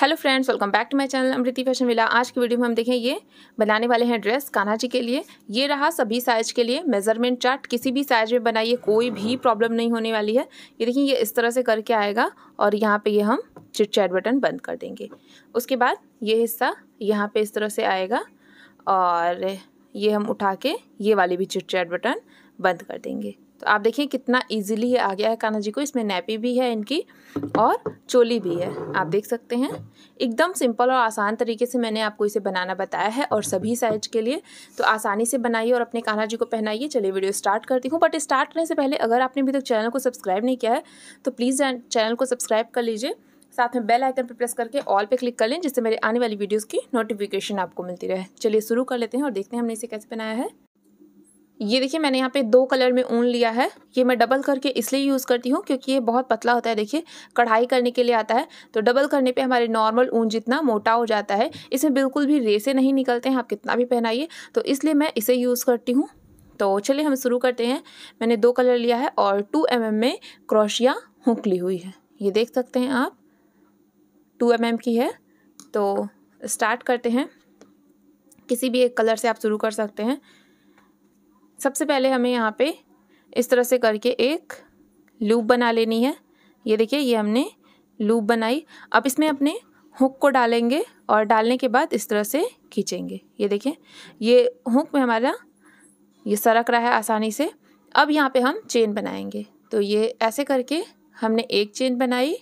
hello friends welcome back to my channel Amriti fashion villa आज की video में हम देखें ये बनाने वाले हैं ड्रेस कान्हा जी के लिए ये रहा सभी साइज के लिए मेजरमेंट चार्ट किसी भी साइज में बनाइए कोई भी प्रॉब्लम नहीं होने वाली है ये देखिए ये इस तरह से करके आएगा और यहाँ पे ये हम चिट चैट बटन बंद कर देंगे उसके बाद ये हिस्सा यहाँ पर इस तरह से आएगा और ये हम उठा के ये वाले भी चिट चैट बटन बंद कर देंगे तो आप देखिए कितना इजीली आ गया है कान्हा जी को इसमें नैपी भी है इनकी और चोली भी है आप देख सकते हैं एकदम सिंपल और आसान तरीके से मैंने आपको इसे बनाना बताया है और सभी साइज के लिए तो आसानी से बनाइए और अपने कान्हा जी को पहनाइए चलिए वीडियो स्टार्ट करती हूँ बट स्टार्ट करने से पहले अगर आपने अभी तक चैनल को सब्सक्राइब नहीं किया है तो प्लीज़ चैनल को सब्सक्राइब कर लीजिए साथ में बेल आइकन पर प्रेस करके ऑल पे क्लिक कर लें जिससे मेरे आने वाली वीडियोस की नोटिफिकेशन आपको मिलती रहे चलिए शुरू कर लेते हैं और देखते हैं हमने इसे कैसे बनाया है ये देखिए मैंने यहाँ पे दो कलर में ऊन लिया है ये मैं डबल करके इसलिए यूज़ करती हूँ क्योंकि ये बहुत पतला होता है देखिए कढ़ाई करने के लिए आता है तो डबल करने पे हमारे नॉर्मल ऊन जितना मोटा हो जाता है इसमें बिल्कुल भी रेसे नहीं निकलते हैं आप कितना भी पहनाइए तो इसलिए मैं इसे यूज़ करती हूँ तो चलिए हम शुरू करते हैं मैंने दो कलर लिया है और टू एम mm में क्रोशिया हुक ली हुई है ये देख सकते हैं आप टू एम mm की है तो स्टार्ट करते हैं किसी भी एक कलर से आप शुरू कर सकते हैं सबसे पहले हमें यहाँ पे इस तरह से करके एक लूप बना लेनी है ये देखिए ये हमने लूप बनाई अब इसमें अपने हुक को डालेंगे और डालने के बाद इस तरह से खींचेंगे ये देखें ये हुक में हमारा ये सरक रहा है आसानी से अब यहाँ पे हम चेन बनाएंगे तो ये ऐसे करके हमने एक चेन बनाई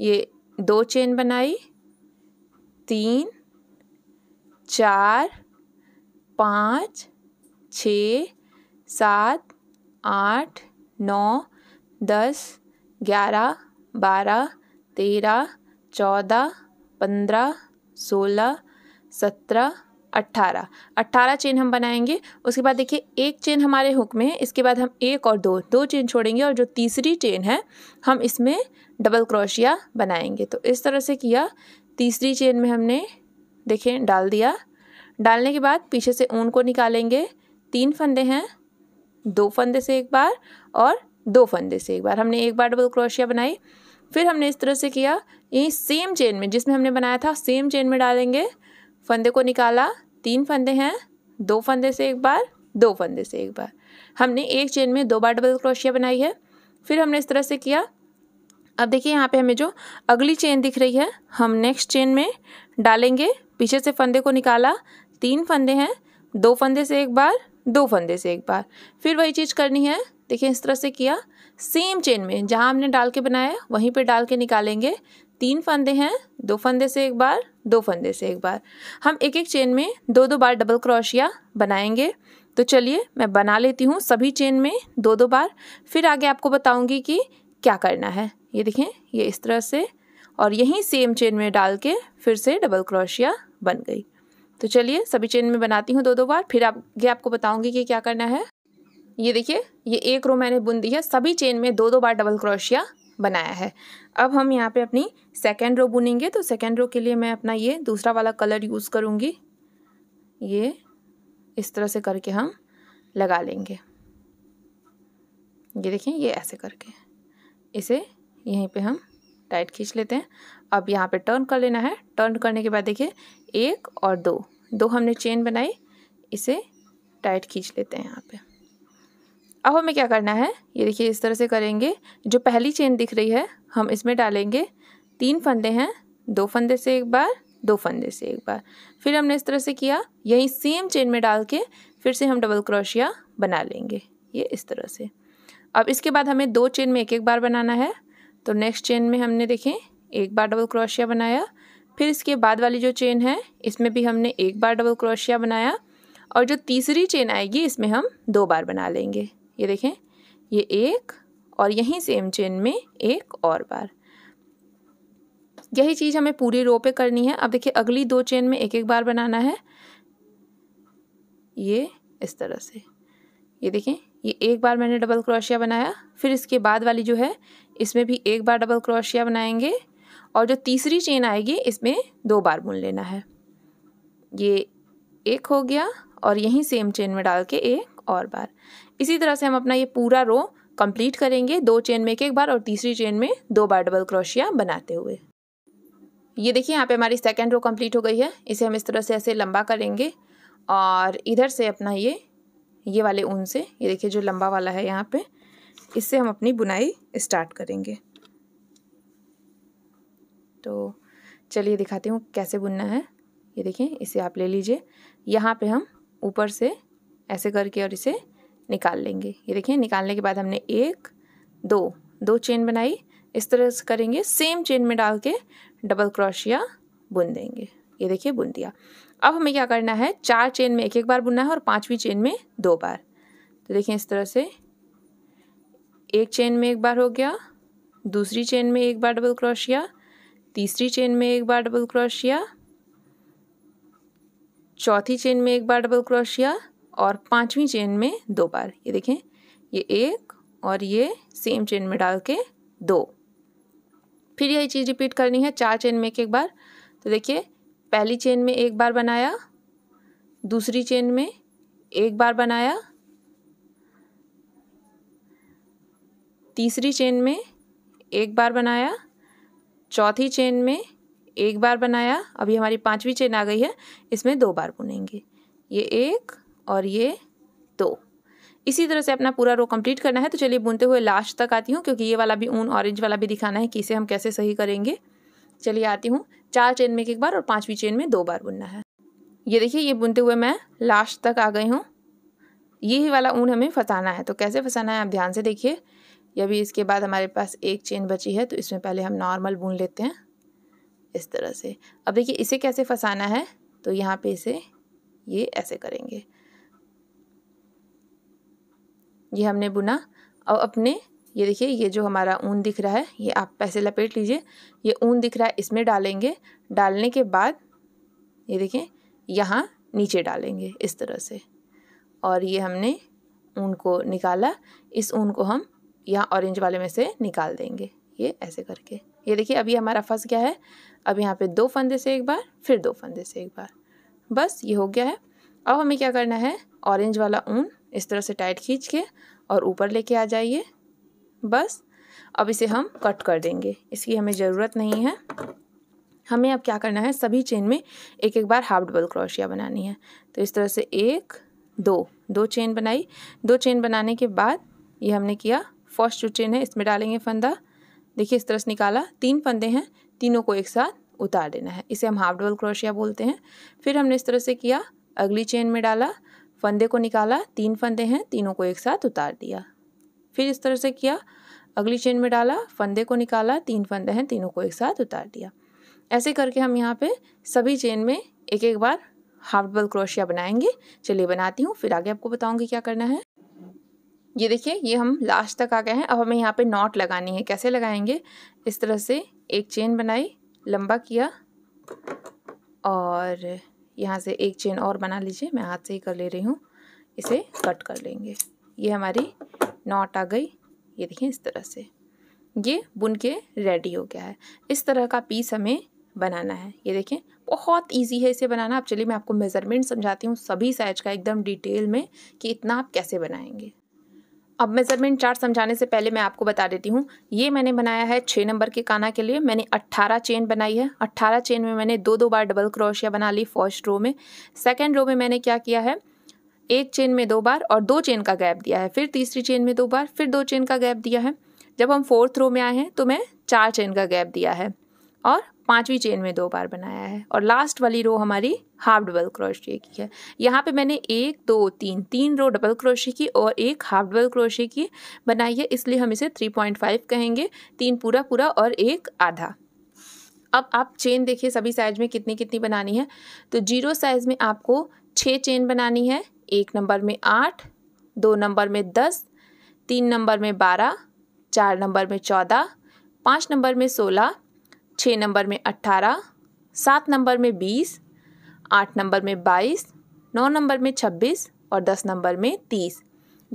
ये दो चेन बनाई तीन चार पाँच छ सात आठ नौ दस ग्यारह बारह तेरह चौदह पंद्रह सोलह सत्रह अट्ठारह अट्ठारह चेन हम बनाएंगे उसके बाद देखिए एक चेन हमारे हुक में है इसके बाद हम एक और दो दो चेन छोड़ेंगे और जो तीसरी चेन है हम इसमें डबल क्रोशिया बनाएंगे तो इस तरह से किया तीसरी चेन में हमने देखें डाल दिया डालने के बाद पीछे से ऊन को निकालेंगे तीन फंदे हैं दो फंदे से एक बार और दो फंदे से एक बार हमने एक बार डबल क्रोशिया बनाई फिर हमने इस तरह से किया यही सेम चेन में जिसमें हमने बनाया था सेम चेन में डालेंगे फंदे को निकाला तीन फंदे हैं दो फंदे से एक बार दो फंदे से एक बार हमने एक चेन में दो बार डबल क्रोशिया बनाई है फिर हमने इस तरह से किया अब देखिए यहाँ पे हमें जो अगली चेन दिख रही है हम नेक्स्ट चेन में डालेंगे पीछे से फंदे को निकाला तीन फंदे हैं दो फंदे से एक बार दो फंदे से एक बार फिर वही चीज़ करनी है देखिए इस तरह से किया सेम चेन में जहाँ हमने डाल के बनाया वहीं पे डाल के निकालेंगे तीन फंदे हैं दो फंदे से एक बार दो फंदे से एक बार हम एक एक चेन में दो दो बार डबल क्रोशिया बनाएंगे तो चलिए मैं बना लेती हूँ सभी चेन में दो दो बार फिर आगे आपको बताऊँगी कि क्या करना है ये देखें ये इस तरह से और यहीं सेम चेन में डाल के फिर से डबल क्रोशिया बन गई तो चलिए सभी चेन में बनाती हूँ दो दो बार फिर आगे आपको बताऊँगी कि क्या करना है ये देखिए ये एक रो मैंने बुन दी है सभी चेन में दो दो बार डबल क्रोशिया बनाया है अब हम यहाँ पे अपनी सेकेंड रो बुनेंगे तो सेकेंड रो के लिए मैं अपना ये दूसरा वाला कलर यूज़ करूँगी ये इस तरह से करके हम लगा लेंगे ये देखिए ये ऐसे करके इसे यहीं पे हम टाइट खींच लेते हैं अब यहाँ पे टर्न कर लेना है टर्न करने के बाद देखिए एक और दो दो हमने चेन बनाई इसे टाइट खींच लेते हैं यहाँ पे अब हमें क्या करना है ये देखिए इस तरह से करेंगे जो पहली चेन दिख रही है हम इसमें डालेंगे तीन फंदे हैं दो फंदे से एक बार दो फंदे से एक बार फिर हमने इस तरह से किया यही सेम चेन में डाल के फिर से हम डबल क्रोशिया बना लेंगे ये इस तरह से अब इसके बाद हमें दो चेन में एक एक बार बनाना है तो नेक्स्ट चेन में हमने देखें एक बार डबल क्रोशिया बनाया फिर इसके बाद वाली जो चेन है इसमें भी हमने एक बार डबल क्रोशिया बनाया और जो तीसरी चेन आएगी इसमें हम दो बार बना लेंगे ये देखें ये एक और यहीं सेम चेन में एक और बार यही चीज़ हमें पूरी रो पे करनी है अब देखिए अगली दो चेन में एक एक बार बनाना है ये इस तरह से ये देखें ये एक बार मैंने डबल क्रोशिया बनाया फिर इसके बाद वाली जो है इसमें भी एक बार डबल क्रोशिया बनाएंगे और जो तीसरी चेन आएगी इसमें दो बार बुन लेना है ये एक हो गया और यहीं सेम चेन में डाल के एक और बार इसी तरह से हम अपना ये पूरा रो कंप्लीट करेंगे दो चेन में एक एक बार और तीसरी चेन में दो बार डबल क्रोशिया बनाते हुए ये देखिए यहाँ पे हमारी सेकेंड रो कंप्लीट हो गई है इसे हम इस तरह से ऐसे लंबा करेंगे और इधर से अपना ये ये वाले ऊन से ये देखिए जो लंबा वाला है यहाँ पर इससे हम अपनी बुनाई स्टार्ट करेंगे तो चलिए दिखाती हूँ कैसे बुनना है ये देखें इसे आप ले लीजिए यहाँ पे हम ऊपर से ऐसे करके और इसे निकाल लेंगे ये देखिए निकालने के बाद हमने एक दो दो चेन बनाई इस तरह से करेंगे सेम चेन में डाल के डबल क्रोशिया बुन देंगे ये देखिए बुन दिया अब हमें क्या करना है चार चेन में एक एक बार बुनना है और पांचवी चेन में दो बार तो देखिए इस तरह से एक चेन में एक बार हो गया दूसरी चेन में एक बार डबल क्रोशिया तीसरी चेन में एक बार डबल क्रोशिया चौथी चेन में एक बार डबल क्रोशिया और पांचवी चेन में दो बार ये देखें ये एक और ये सेम चेन में डाल के दो फिर यही चीज़ रिपीट करनी है चार चेन में एक एक बार तो देखिए पहली चेन में एक बार बनाया दूसरी चेन में एक बार बनाया तीसरी चेन में एक बार बनाया चौथी चेन में एक बार बनाया अभी हमारी पांचवी चेन आ गई है इसमें दो बार बुनेंगे ये एक और ये दो इसी तरह से अपना पूरा रो कंप्लीट करना है तो चलिए बुनते हुए लास्ट तक आती हूँ क्योंकि ये वाला भी ऊन ऑरेंज वाला भी दिखाना है कि इसे हम कैसे सही करेंगे चलिए आती हूँ चार चेन में एक बार और पाँचवीं चेन में दो बार बुनना है ये देखिए ये बुनते हुए मैं लास्ट तक आ गई हूँ ये ही वाला ऊन हमें फंसाना है तो कैसे फंसाना है आप ध्यान से देखिए ये अभी इसके बाद हमारे पास एक चेन बची है तो इसमें पहले हम नॉर्मल बुन लेते हैं इस तरह से अब देखिए इसे कैसे फंसाना है तो यहाँ पे इसे ये ऐसे करेंगे ये हमने बुना और अपने ये देखिए ये जो हमारा ऊन दिख रहा है ये आप पैसे लपेट लीजिए ये ऊन दिख रहा है इसमें डालेंगे डालने के बाद ये देखिए यहाँ नीचे डालेंगे इस तरह से और ये हमने ऊन को निकाला इस ऊन को हम यहाँ ऑरेंज वाले में से निकाल देंगे ये ऐसे करके ये देखिए अभी हमारा फंस गया है अब यहाँ पे दो फंदे से एक बार फिर दो फंदे से एक बार बस ये हो गया है अब हमें क्या करना है ऑरेंज वाला ऊन इस तरह से टाइट खींच के और ऊपर लेके आ जाइए बस अब इसे हम कट कर देंगे इसकी हमें ज़रूरत नहीं है हमें अब क्या करना है सभी चेन में एक एक बार हाफ डबल क्रोशिया बनानी है तो इस तरह से एक दो दो चेन बनाई दो चेन बनाने के बाद ये हमने किया फर्स्ट जो चेन है इसमें डालेंगे फंदा देखिए इस तरह से निकाला तीन फंदे हैं तीनों को एक साथ उतार देना है इसे हम हाफ डबल क्रोशिया बोलते हैं फिर हमने इस तरह से किया अगली चेन में डाला फंदे को निकाला तीन फंदे हैं तीनों को एक साथ उतार दिया फिर इस तरह से किया अगली चेन में डाला फंदे को निकाला तीन फंदे हैं तीनों को एक साथ उतार दिया ऐसे करके हम यहाँ पे सभी चेन में एक एक बार हाफ डबल क्रोशिया बनाएंगे चलिए बनाती हूँ फिर आगे आपको बताऊँगी क्या करना है ये देखिए ये हम लास्ट तक आ गए हैं अब हमें यहाँ पे नॉट लगानी है कैसे लगाएंगे इस तरह से एक चेन बनाई लंबा किया और यहाँ से एक चेन और बना लीजिए मैं हाथ से ही कर ले रही हूँ इसे कट कर लेंगे ये हमारी नॉट आ गई ये देखिए इस तरह से ये बुन के रेडी हो गया है इस तरह का पीस हमें बनाना है ये देखें बहुत इजी है इसे बनाना अब चलिए मैं आपको मेज़रमेंट समझाती हूँ सभी साइज का एकदम डिटेल में कि इतना आप कैसे बनाएंगे अब मेज़रमेंट चार्ट समझाने से पहले मैं आपको बता देती हूँ ये मैंने बनाया है छः नंबर के काना के लिए मैंने अट्ठारह चेन बनाई है अट्ठारह चेन में मैंने दो दो बार डबल क्रोशिया बना ली फर्स्ट रो में सेकेंड रो में मैंने क्या किया है एक चेन में दो बार और दो चेन का गैप दिया है फिर तीसरी चेन में दो बार फिर दो चेन का गैप दिया है जब हम फोर्थ रो में आए हैं तो मैं चार चेन का गैप दिया है और पांचवी चेन में दो बार बनाया है और लास्ट वाली रो हमारी हाफ डबल क्रोशे की है यहाँ पे मैंने एक दो तीन तीन रो डबल क्रोशे की और एक हाफ डबल क्रोशे की बनाई है इसलिए हम इसे थ्री पॉइंट फाइव कहेंगे तीन पूरा पूरा और एक आधा अब आप चेन देखिए सभी साइज में कितनी कितनी बनानी है तो जीरो साइज में आपको छः चेन बनानी है एक नंबर में आठ दो नंबर में दस तीन नंबर में बारह चार नंबर में चौदह पाँच नंबर में सोलह छः नंबर में अट्ठारह सात नंबर में बीस आठ नंबर में बाईस नौ नंबर में छब्बीस और दस नंबर में तीस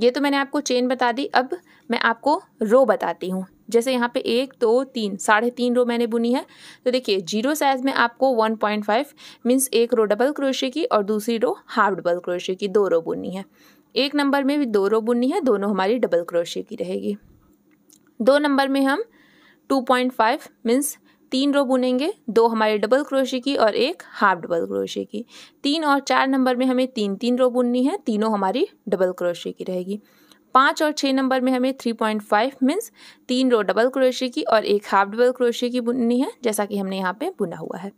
ये तो मैंने आपको चेन बता दी अब मैं आपको रो बताती हूँ जैसे यहाँ पे एक दो तीन साढ़े तीन रो मैंने बुनी है तो देखिए जीरो साइज़ में आपको वन पॉइंट फाइव मीन्स एक रो डबल क्रोशे की और दूसरी रो हाफ डबल क्रोशे की दो रो बुनी है एक नंबर में भी दो रो बुननी है दोनों हमारी डबल क्रोशे की रहेगी दो नंबर में हम टू पॉइंट फाइव मीन्स तीन रो बुनेंगे दो हमारे डबल क्रोशे की और एक हाफ डबल क्रोशे की तीन और चार नंबर में हमें तीन तीन रो बुननी है तीनों हमारी डबल क्रोशे की रहेगी पाँच और छः नंबर में हमें थ्री पॉइंट फाइव मीन्स तीन रो डबल क्रोशे की और एक हाफ डबल क्रोशे की बुननी है जैसा कि हमने यहाँ पे बुना हुआ है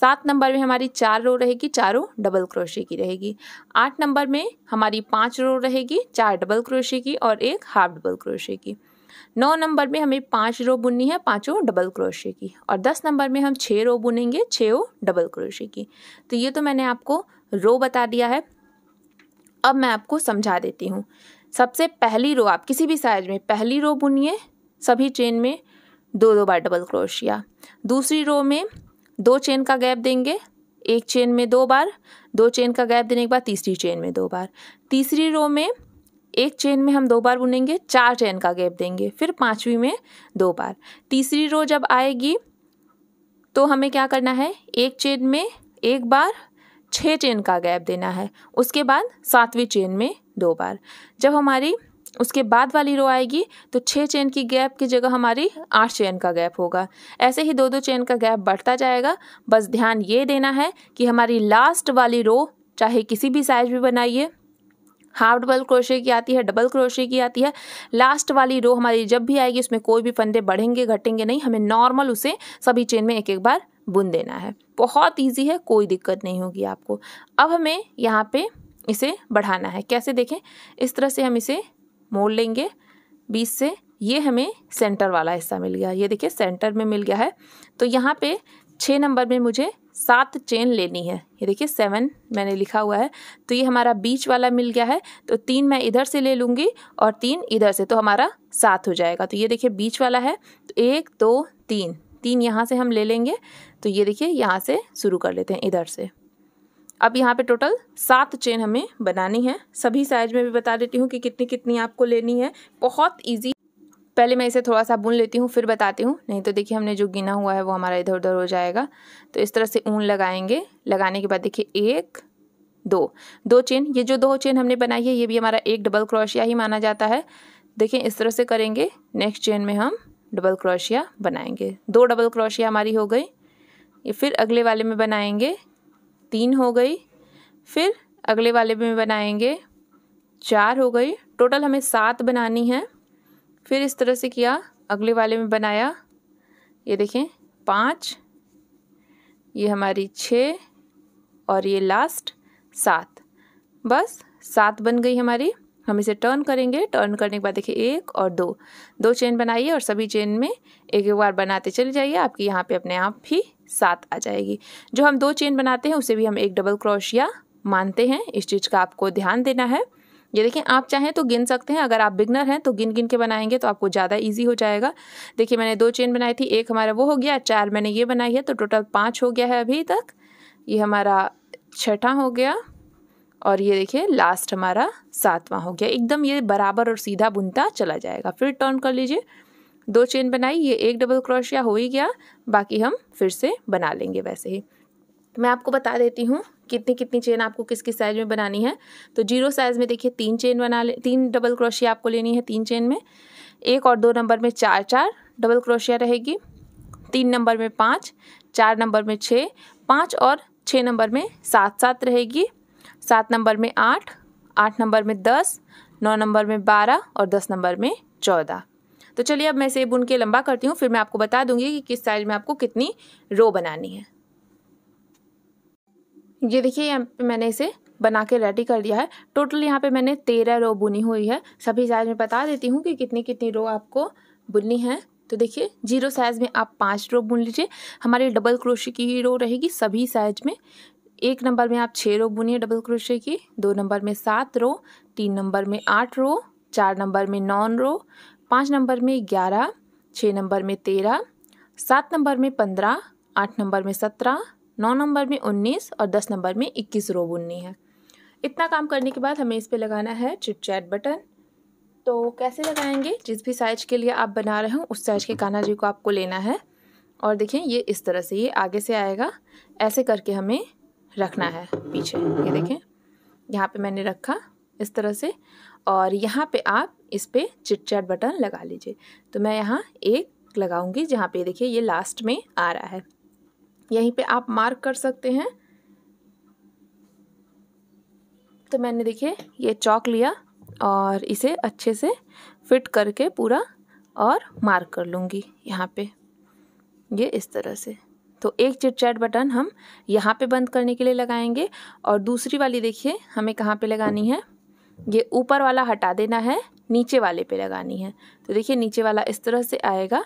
सात नंबर में हमारी चार रो रहेगी चारों डबल क्रोशे की रहेगी आठ नंबर में हमारी पाँच रो रहेगी चार डबल क्रोशे की और एक हाफ डबल क्रोशे की नौ नंबर में हमें पाँच रो बुननी है पाँचों डबल क्रोशे की और दस नंबर में हम छः रो बुनेंगे छः डबल क्रोशे की तो ये तो मैंने आपको रो बता दिया है अब मैं आपको समझा देती हूँ सबसे पहली रो आप किसी भी साइज में पहली रो बुनिए सभी चेन में दो दो बार डबल क्रोशिया दूसरी रो में दो चेन का गैप देंगे एक चेन में दो बार दो चेन का गैप देने के बाद तीसरी चेन में दो बार तीसरी रो में एक चेन में हम दो बार बुनेंगे चार चेन का गैप देंगे फिर पाँचवीं में दो बार तीसरी रो जब आएगी तो हमें क्या करना है एक चेन में एक बार छः चेन का गैप देना है उसके बाद सातवीं चेन में दो बार जब हमारी उसके बाद वाली रो आएगी तो छः चेन की गैप की जगह हमारी आठ चेन का गैप होगा ऐसे ही दो दो चेन का गैप बढ़ता जाएगा बस ध्यान ये देना है कि हमारी लास्ट वाली रो चाहे किसी भी साइज में बनाइए हाफ डबल क्रोशे की आती है डबल क्रोशे की आती है लास्ट वाली रो हमारी जब भी आएगी उसमें कोई भी फंदे बढ़ेंगे घटेंगे नहीं हमें नॉर्मल उसे सभी चेन में एक एक बार बुन देना है बहुत ईजी है कोई दिक्कत नहीं होगी आपको अब हमें यहाँ पर इसे बढ़ाना है कैसे देखें इस तरह से हम इसे मोड़ लेंगे बीस से ये हमें सेंटर वाला हिस्सा मिल गया ये देखिए सेंटर में मिल गया है तो यहाँ पे छः नंबर में मुझे सात चेन लेनी है ये देखिए सेवन मैंने लिखा हुआ है तो ये हमारा बीच वाला मिल गया है तो तीन मैं इधर से ले लूँगी और तीन इधर से तो हमारा सात हो जाएगा तो ये देखिए बीच वाला है तो एक दो तीन तीन यहाँ से हम ले लेंगे तो ये देखिए यहाँ से शुरू कर लेते हैं इधर से अब यहाँ पे टोटल सात चेन हमें बनानी है सभी साइज में भी बता देती हूँ कि कितनी कितनी आपको लेनी है बहुत इजी पहले मैं इसे थोड़ा सा बुन लेती हूँ फिर बताती हूँ नहीं तो देखिए हमने जो गिना हुआ है वो हमारा इधर उधर हो जाएगा तो इस तरह से ऊन लगाएंगे लगाने के बाद देखिए एक दो दो चेन ये जो दो चेन हमने बनाई है ये भी हमारा एक डबल क्रोशिया ही माना जाता है देखिए इस तरह से करेंगे नेक्स्ट चेन में हम डबल क्रोशिया बनाएंगे दो डबल क्रोशिया हमारी हो गई ये फिर अगले वाले में बनाएंगे तीन हो गई फिर अगले वाले में बनाएंगे चार हो गई टोटल हमें सात बनानी है फिर इस तरह से किया अगले वाले में बनाया ये देखें पाँच ये हमारी छः और ये लास्ट सात बस सात बन गई हमारी हम इसे टर्न करेंगे टर्न करने के बाद देखिए एक और दो दो चेन बनाइए और सभी चेन में एक एक बार बनाते चले जाइए आपकी यहाँ पे अपने आप ही सात आ जाएगी जो हम दो चेन बनाते हैं उसे भी हम एक डबल क्रोशिया मानते हैं इस चीज़ का आपको ध्यान देना है ये देखें आप चाहें तो गिन सकते हैं अगर आप बिगनर हैं तो गिन गिन के बनाएंगे तो आपको ज़्यादा ईजी हो जाएगा देखिए मैंने दो चेन बनाई थी एक हमारा वो हो गया चार मैंने ये बनाई है तो टोटल पाँच हो गया है अभी तक ये हमारा छठा हो गया और ये देखिए लास्ट हमारा सातवां हो गया एकदम ये बराबर और सीधा बुनता चला जाएगा फिर टर्न कर लीजिए दो चेन बनाई ये एक डबल क्रोशिया हो ही गया बाकी हम फिर से बना लेंगे वैसे ही मैं आपको बता देती हूँ कितनी कितनी चेन आपको किस किस साइज में बनानी है तो जीरो साइज़ में देखिए तीन चेन बना ले तीन डबल क्रोशिया आपको लेनी है तीन चेन में एक और दो नंबर में चार चार डबल क्रोशिया रहेगी तीन नंबर में पाँच चार नंबर में छः पाँच और छः नंबर में सात सात रहेगी सात नंबर में आठ आठ नंबर में दस नौ नंबर में बारह और दस नंबर में चौदह तो चलिए अब मैं इसे बुन के लंबा करती हूँ फिर मैं आपको बता दूंगी कि किस साइज में आपको कितनी रो बनानी है ये देखिए यहाँ पे मैंने इसे बना के रेडी कर दिया है टोटल यहाँ पे मैंने तेरह रो बुनी हुई है सभी साइज में बता देती हूँ कि कितनी कितनी रो आपको बुननी है तो देखिए जीरो साइज़ में आप पाँच रो बुन लीजिए हमारी डबल क्रोशे की ही रो रहेगी सभी साइज में एक नंबर में आप छः रो बुनिए डबल क्रोशे की दो नंबर में सात रो तीन नंबर में आठ रो चार नंबर में नौ रो पाँच नंबर में ग्यारह छः नंबर में तेरह सात नंबर में पंद्रह आठ नंबर में सत्रह नौ नंबर में उन्नीस और दस नंबर में इक्कीस रो बुननी है इतना काम करने के बाद हमें इस पर लगाना है चिट चैट बटन तो कैसे लगाएंगे जिस भी साइज के लिए आप बना रहे हो उस साइज के काना जी को आपको लेना है और देखें ये इस तरह से ये आगे से आएगा ऐसे करके हमें रखना है पीछे ये देखें यहाँ पे मैंने रखा इस तरह से और यहाँ पे आप इस पर चिट चैट बटन लगा लीजिए तो मैं यहाँ एक लगाऊंगी जहाँ पे देखिए ये लास्ट में आ रहा है यहीं पे आप मार्क कर सकते हैं तो मैंने देखिए ये चौक लिया और इसे अच्छे से फिट करके पूरा और मार्क कर लूँगी यहाँ पे ये इस तरह से तो एक चिटचैट बटन हम यहाँ पे बंद करने के लिए लगाएंगे और दूसरी वाली देखिए हमें कहाँ पे लगानी है ये ऊपर वाला हटा देना है नीचे वाले पे लगानी है तो देखिए नीचे वाला इस तरह से आएगा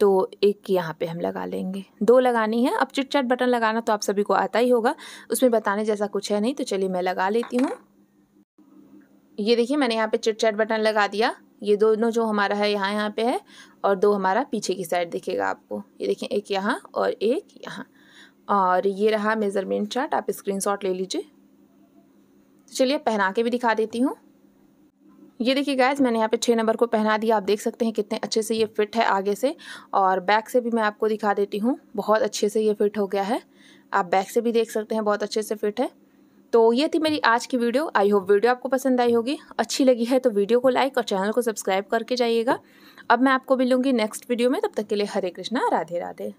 तो एक यहाँ पे हम लगा लेंगे दो लगानी है अब चिट चैट बटन लगाना तो आप सभी को आता ही होगा उसमें बताने जैसा कुछ है नहीं तो चलिए मैं लगा लेती हूँ ये देखिए मैंने यहाँ पे चिट चैट बटन लगा दिया ये दोनों जो हमारा है यहाँ यहाँ पे है और दो हमारा पीछे की साइड दिखेगा आपको ये देखिए एक यहाँ और एक यहाँ और ये रहा मेज़रमेंट चार्ट आप स्क्रीनशॉट ले लीजिए तो चलिए पहना के भी दिखा देती हूँ ये देखिए गाइज मैंने यहाँ पे छः नंबर को पहना दिया आप देख सकते हैं कितने अच्छे से ये फिट है आगे से और बैक से भी मैं आपको दिखा देती हूँ बहुत अच्छे से ये फिट हो गया है आप बैक से भी देख सकते हैं बहुत अच्छे से फिट है तो ये थी मेरी आज की वीडियो आई होप वीडियो आपको पसंद आई होगी अच्छी लगी है तो वीडियो को लाइक और चैनल को सब्सक्राइब करके जाइएगा अब मैं आपको मिलूँगी नेक्स्ट वीडियो में तब तक के लिए हरे कृष्णा राधे राधे